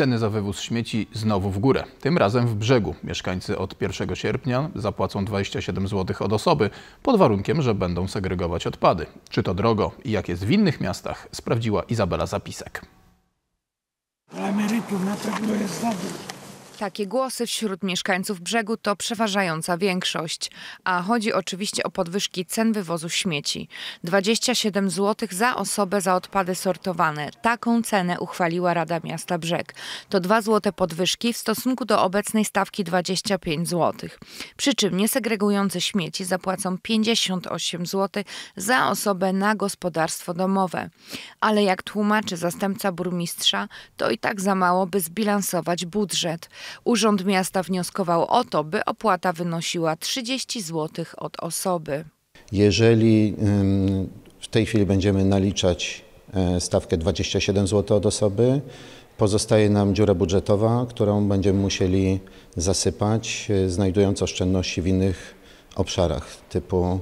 Ceny za wywóz śmieci znowu w górę, tym razem w brzegu. Mieszkańcy od 1 sierpnia zapłacą 27 zł od osoby, pod warunkiem, że będą segregować odpady. Czy to drogo i jak jest w innych miastach, sprawdziła Izabela Zapisek. Dla emerytów na jest za dużo. Takie głosy wśród mieszkańców brzegu to przeważająca większość, a chodzi oczywiście o podwyżki cen wywozu śmieci. 27 zł za osobę za odpady sortowane. Taką cenę uchwaliła Rada Miasta Brzeg. To 2 zł podwyżki w stosunku do obecnej stawki 25 zł. Przy czym niesegregujące śmieci zapłacą 58 zł za osobę na gospodarstwo domowe. Ale jak tłumaczy zastępca burmistrza, to i tak za mało, by zbilansować budżet. Urząd Miasta wnioskował o to, by opłata wynosiła 30 zł od osoby. Jeżeli w tej chwili będziemy naliczać e, stawkę 27 zł od osoby, pozostaje nam dziura budżetowa, którą będziemy musieli zasypać, e, znajdując oszczędności w innych obszarach typu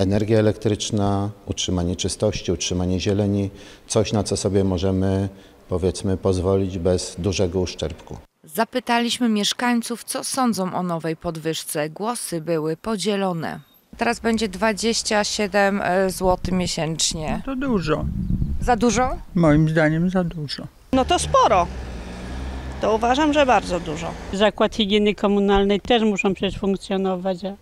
energia elektryczna, utrzymanie czystości, utrzymanie zieleni, coś na co sobie możemy powiedzmy pozwolić bez dużego uszczerbku. Zapytaliśmy mieszkańców, co sądzą o nowej podwyżce. Głosy były podzielone. Teraz będzie 27 e, zł miesięcznie. No to dużo. Za dużo? Moim zdaniem za dużo. No to sporo. To uważam, że bardzo dużo. Zakład higieny komunalnej też muszą przecież funkcjonować. A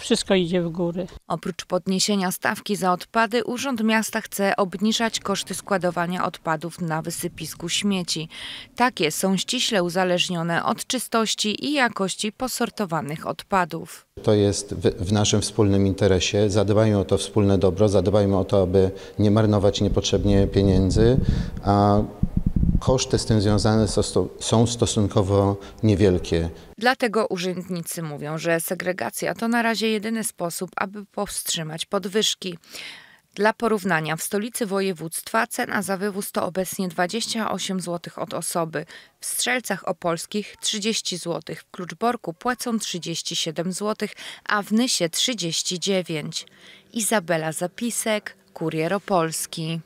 wszystko idzie w góry. Oprócz podniesienia stawki za odpady, Urząd Miasta chce obniżać koszty składowania odpadów na wysypisku śmieci. Takie są ściśle uzależnione od czystości i jakości posortowanych odpadów. To jest w, w naszym wspólnym interesie. Zadbajmy o to wspólne dobro, zadbajmy o to, aby nie marnować niepotrzebnie pieniędzy, a koszty z tym związane są stosunkowo niewielkie. Dlatego urzędnicy mówią, że segregacja to na razie jedyny sposób, aby powstrzymać podwyżki. Dla porównania, w stolicy województwa cena za wywóz to obecnie 28 zł od osoby, w Strzelcach Opolskich 30 zł, w Kluczborku płacą 37 zł, a w Nysie 39. Izabela Zapisek, Kurier Opolski.